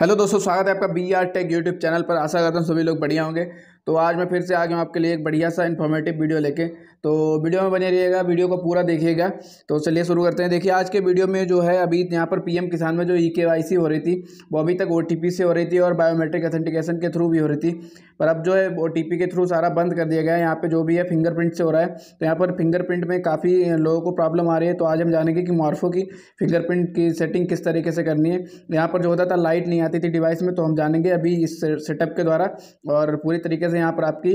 hello दोस्तों स्वागत है आपका B R tech YouTube channel पर आशा करता हूँ सभी लोग बढ़िया होंगे तो आज मैं फिर से आ गया हूँ आपके लिए एक बढ़िया सा इन्फॉर्मेटिव वीडियो लेके तो वीडियो में बने रहिएगा वीडियो को पूरा देखिएगा तो चलिए शुरू करते हैं देखिए आज के वीडियो में जो है अभी यहाँ पर पीएम किसान में जो ई e हो रही थी वो अभी तक ओ से हो रही थी और बायोमेट्रिक ऑथेंटिकेशन के थ्रू भी हो रही थी पर अब जो है ओ के थ्रू सारा बंद कर दिया गया है यहाँ पे जो भी है फिंगरप्रिंट से हो रहा है तो यहाँ पर फिंगरप्रिंट में काफ़ी लोगों को प्रॉब्लम आ रही है तो आज हम जानेंगे कि मॉर्फो की फिंगरप्रिंट की सेटिंग किस तरीके से करनी है यहाँ पर जो होता था लाइट नहीं आती थी डिवाइस में तो हम जानेंगे अभी इस सेटअप के द्वारा और पूरी तरीके से यहाँ पर आपकी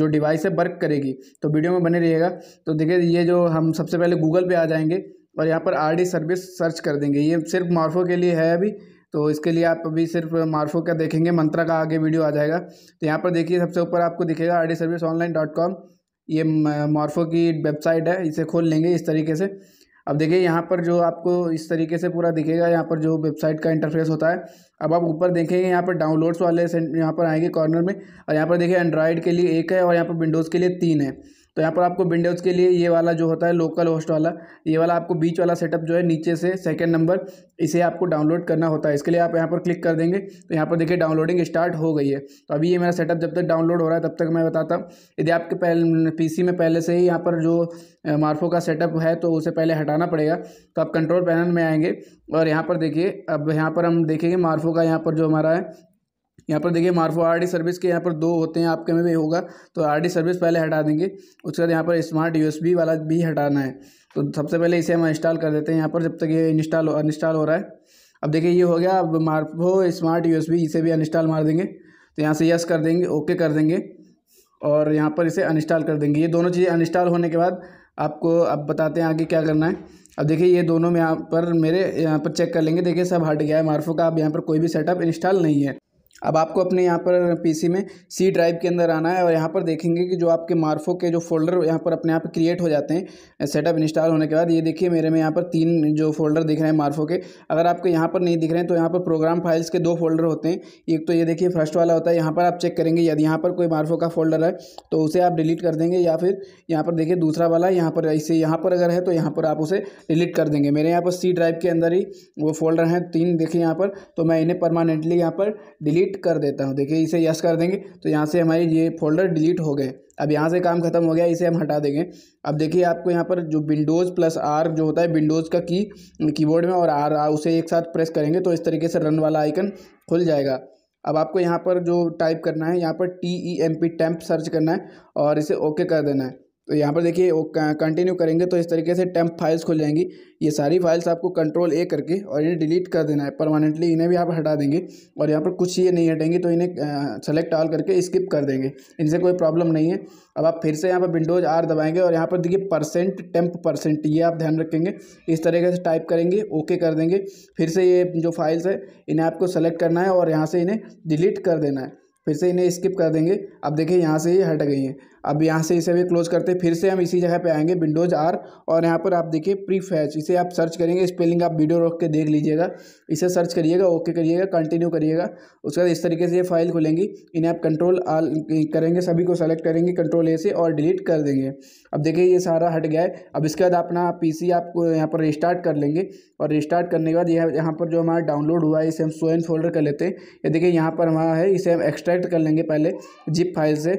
जो डिवाइस है वर्क करेगी तो वीडियो में बने रहिएगा तो देखिए ये जो हम सबसे पहले गूगल पर आ जाएंगे और यहाँ पर आर सर्विस सर्च कर देंगे ये सिर्फ मॉर्फो के लिए है अभी तो इसके लिए आप अभी सिर्फ मार्फो का देखेंगे मंत्रा का आगे वीडियो आ जाएगा तो यहाँ पर देखिए सबसे ऊपर आपको दिखेगा R D service online dot com ये मार्फो की वेबसाइट है इसे खोल लेंगे इस तरीके से अब देखिए यहाँ पर जो आपको इस तरीके से पूरा दिखेगा यहाँ पर जो वेबसाइट का इंटरफेस होता है अब आप ऊपर देखेंगे यहाँ पर डाउनलोड्स वाले यहाँ पर आएंगे कॉर्नर में और यहाँ पर देखिए एंड्रॉयड के लिए एक है और यहाँ पर विंडोज़ के लिए तीन है तो यहाँ पर आपको विंडोज़ के लिए ये वाला जो होता है लोकल होस्ट वाला ये वाला आपको बीच वाला सेटअप जो है नीचे से सेकेंड नंबर इसे आपको डाउनलोड करना होता है इसके लिए आप यहाँ पर क्लिक कर देंगे तो यहाँ पर देखिए डाउनलोडिंग स्टार्ट हो गई है तो अभी ये मेरा सेटअप जब तक डाउनलोड हो रहा है तब तक मैं बताता हूँ यदि आपके पहले पी में पहले से ही यहाँ पर जो मार्फो का सेटअप है तो उसे पहले हटाना पड़ेगा तो आप कंट्रोल पैनल में आएंगे और यहाँ पर देखिए अब यहाँ पर हम देखेंगे मार्फो का यहाँ पर जो हमारा है यहाँ पर देखिए मार्फो आर डी सर्विस के यहाँ पर दो होते हैं आपके में भी होगा तो आर डी सर्विस पहले हटा देंगे उसके बाद यहाँ पर स्मार्ट बी वाला भी हटाना है तो सबसे पहले इसे हम इंस्टॉल कर देते हैं यहाँ पर जब तक ये इंस्टॉल अनस्टॉल हो रहा है अब देखिए ये हो गया अब मार्फो स्मार्ट बी इसे भी अनस्टॉल मार देंगे तो यहाँ से यस कर देंगे ओके कर देंगे और यहाँ पर इसे अनस्टॉल कर देंगे ये दोनों चीज़ें अनस्टॉल होने के बाद आपको अब बताते हैं आगे क्या करना है अब देखिए ये दोनों में यहाँ पर मेरे यहाँ पर चेक कर लेंगे देखिए सब हट गया है मार्फो का अब यहाँ पर कोई भी सेटअप इंस्टॉल नहीं है अब आपको अपने यहाँ पर पीसी में सी ड्राइव के अंदर आना है और यहाँ पर देखेंगे कि जो आपके मार्फो के जो फोल्डर यहाँ पर अपने आप क्रिएट हो जाते हैं सेटअप इंस्टॉल होने के बाद ये देखिए मेरे में यहाँ पर तीन जो फोल्डर दिख रहे हैं मार्फो के अगर आपको यहाँ पर नहीं दिख रहे हैं तो यहाँ पर प्रोग्राम फाइल्स के दो फोल्डर होते हैं एक तो ये देखिए फर्स्ट वाला होता है यहाँ पर आप चेक करेंगे यदि यहाँ पर कोई मार्फो का फोल्डर है तो उसे आप डिलीट कर देंगे या फिर यहाँ पर देखिए दूसरा वाला यहाँ पर इसे यहाँ पर अगर है तो यहाँ पर आप उसे डिलीट कर देंगे मेरे यहाँ पर सी ड्राइव के अंदर ही वो फोल्डर हैं तीन देखिए यहाँ पर तो मैं इन्हें परमानेंटली यहाँ पर डिलीट डिलीट कर देता हूँ देखिए इसे यस कर देंगे तो यहाँ से हमारी ये फोल्डर डिलीट हो गए अब यहाँ से काम खत्म हो गया इसे हम हटा देंगे अब देखिए आपको यहाँ पर जो विंडोज़ प्लस आर जो होता है विंडोज़ का की कीबोर्ड में और आर आ उसे एक साथ प्रेस करेंगे तो इस तरीके से रन वाला आइकन खुल जाएगा अब आपको यहाँ पर जो टाइप करना है यहाँ पर T E M P temp search करना है और इसे ओके कर देना है तो यहाँ पर देखिए वो कंटिन्यू करेंगे तो इस तरीके से टेम्प फाइल्स खुल जाएंगी ये सारी फाइल्स आपको कंट्रोल ए करके और इन्हें डिलीट कर देना है परमानेंटली इन्हें भी आप हटा देंगे और यहाँ पर कुछ ये नहीं हटेंगी तो इन्हें सेलेक्ट ऑल करके स्किप कर देंगे इनसे कोई प्रॉब्लम नहीं है अब आप फिर से यहाँ पर विंडोज आर दबाएंगे और यहाँ पर देखिए परसेंट टेम्प परसेंट ये आप ध्यान रखेंगे इस तरीके से टाइप करेंगे ओके कर देंगे फिर से ये जो फाइल्स है इन्हें आपको सेलेक्ट करना है और यहाँ से इन्हें डिलीट कर देना है फिर से इन्हें स्किप कर देंगे अब देखिए यहाँ से ये हट गई हैं अब यहाँ से इसे भी क्लोज करते हैं फिर से हम इसी जगह पे आएंगे विंडोज़ आर और यहाँ पर आप देखिए प्री फैच इसे आप सर्च करेंगे स्पेलिंग आप वीडियो रोक के देख लीजिएगा इसे सर्च करिएगा ओके करिएगा कंटिन्यू करिएगा उसके बाद इस तरीके से ये फाइल खुलेंगी इन्हें आप कंट्रोल आल करेंगे सभी को सेलेक्ट करेंगे कंट्रोल ए से और डिलीट कर देंगे अब देखिए ये सारा हट गया है अब इसके बाद अपना पी सी आपको यहाँ पर रिस्टार्ट कर लेंगे और रिस्टार्ट करने के बाद यह यहाँ पर जो हमारा डाउनलोड हुआ है इसे हम स्वेन फोल्डर कर लेते हैं ये देखिए यहाँ पर हमारा है इसे हम एक्सट्रैक्ट कर लेंगे पहले जिप फाइल से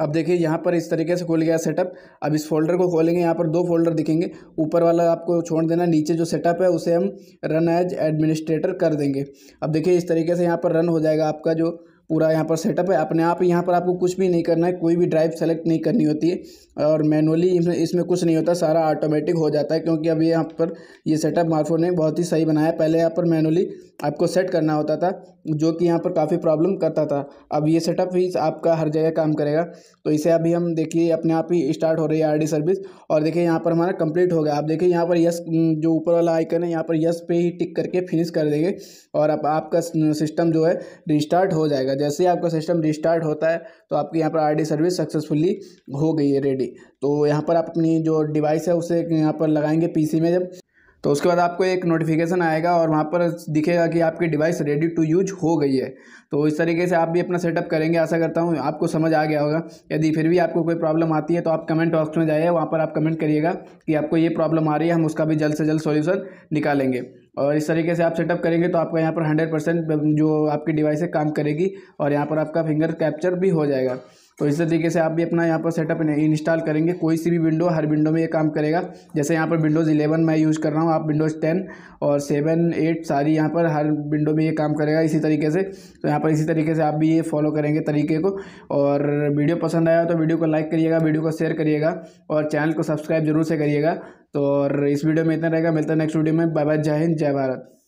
अब देखिए यहाँ पर इस तरीके से खोल गया सेटअप अब इस फोल्डर को खोलेंगे यहाँ पर दो फोल्डर दिखेंगे ऊपर वाला आपको छोड़ देना नीचे जो सेटअप है उसे हम रन एज एडमिनिस्ट्रेटर कर देंगे अब देखिए इस तरीके से यहाँ पर रन हो जाएगा आपका जो पूरा यहाँ पर सेटअप है अपने आप यहाँ पर आपको कुछ भी नहीं करना है कोई भी ड्राइव सेलेक्ट नहीं करनी होती है और मैनुअली इसमें इसमें कुछ नहीं होता सारा ऑटोमेटिक हो जाता है क्योंकि अब यहाँ पर ये सेटअप मार्फो ने बहुत ही सही बनाया पहले यहाँ पर मैनुअली आपको सेट करना होता था जो कि यहाँ पर काफ़ी प्रॉब्लम करता था अब ये सेटअप ही आपका हर जगह काम करेगा तो इसे अभी हम देखिए अपने आप ही स्टार्ट हो रही है आरडी सर्विस और देखिए यहाँ पर हमारा कंप्लीट हो गया आप देखिए यहाँ पर यस जो ऊपर वाला आइकन है यहाँ पर यस पे ही टिक करके फिनिश कर देंगे और अब आपका सिस्टम जो है रिस्टार्ट हो जाएगा जैसे ही आपका सिस्टम रिस्टार्ट होता है तो आपके यहाँ पर आर सर्विस सक्सेसफुली हो गई है रेडी तो यहाँ पर आप अपनी जो डिवाइस है उसे यहाँ पर लगाएंगे पी में जब तो उसके बाद आपको एक नोटिफिकेशन आएगा और वहाँ पर दिखेगा कि आपकी डिवाइस रेडी टू यूज हो गई है तो इस तरीके से आप भी अपना सेटअप करेंगे आशा करता हूँ आपको समझ आ गया होगा यदि फिर भी आपको कोई प्रॉब्लम आती है तो आप कमेंट बॉक्स में जाइए वहाँ पर आप कमेंट करिएगा कि आपको ये प्रॉब्लम आ रही है हम उसका भी जल्द से जल्द सोल्यूशन निकालेंगे और इस तरीके से आप सेटअप करेंगे तो आपका यहाँ पर हंड्रेड परसेंट जो आपकी है काम करेगी और यहाँ पर आपका फिंगर कैप्चर भी हो जाएगा तो इस तरीके से आप भी अपना यहाँ पर सेटअप इंस्टॉल करेंगे कोई सी भी विंडो हर विंडो में ये काम करेगा जैसे यहाँ पर विंडोज़ इलेवन मैं यूज़ कर रहा हूँ आप विंडोज़ टेन और सेवन एट सारी यहाँ पर हर विंडो में ये काम करेगा इसी तरीके से तो यहाँ पर इसी तरीके से आप भी ये फॉलो करेंगे तरीके को और वीडियो पसंद आया तो वीडियो को लाइक करिएगा वीडियो को शेयर करिएगा और चैनल को सब्सक्राइब जरूर से करिएगा तो और इस वीडियो में इतना रहेगा मिलता है नेक्स्ट वीडियो में बाय बाय जय हिंद जय भारत